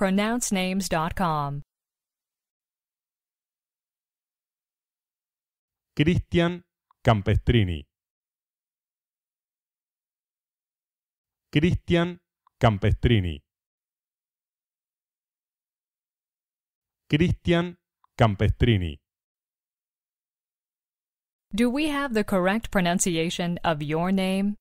pronouncenames.com. Cristian Campestrini. Cristian Campestrini. Cristian Campestrini. Do we have the correct pronunciation of your name?